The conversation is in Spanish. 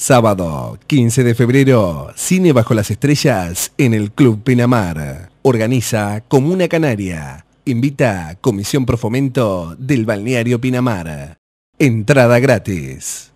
Sábado 15 de febrero, Cine Bajo las Estrellas en el Club Pinamar. Organiza Comuna Canaria. Invita Comisión Profomento del Balneario Pinamar. Entrada gratis.